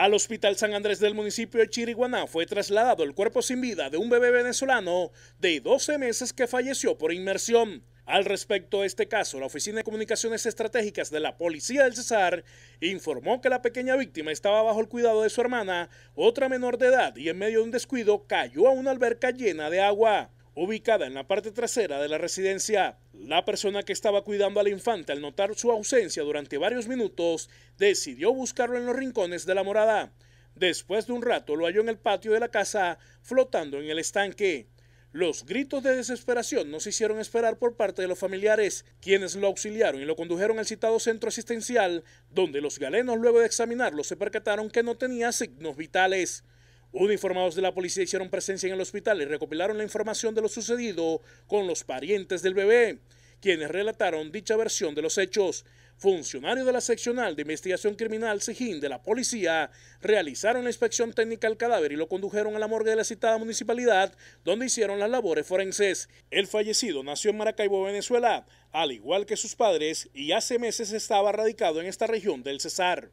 Al Hospital San Andrés del municipio de Chiriguaná fue trasladado el cuerpo sin vida de un bebé venezolano de 12 meses que falleció por inmersión. Al respecto de este caso, la Oficina de Comunicaciones Estratégicas de la Policía del Cesar informó que la pequeña víctima estaba bajo el cuidado de su hermana, otra menor de edad, y en medio de un descuido cayó a una alberca llena de agua ubicada en la parte trasera de la residencia. La persona que estaba cuidando a la infanta al notar su ausencia durante varios minutos decidió buscarlo en los rincones de la morada. Después de un rato lo halló en el patio de la casa flotando en el estanque. Los gritos de desesperación nos hicieron esperar por parte de los familiares, quienes lo auxiliaron y lo condujeron al citado centro asistencial, donde los galenos luego de examinarlo se percataron que no tenía signos vitales. Uniformados de la policía hicieron presencia en el hospital y recopilaron la información de lo sucedido con los parientes del bebé, quienes relataron dicha versión de los hechos. Funcionarios de la seccional de investigación criminal Sejín, de la policía realizaron la inspección técnica al cadáver y lo condujeron a la morgue de la citada municipalidad, donde hicieron las labores forenses. El fallecido nació en Maracaibo, Venezuela, al igual que sus padres, y hace meses estaba radicado en esta región del Cesar.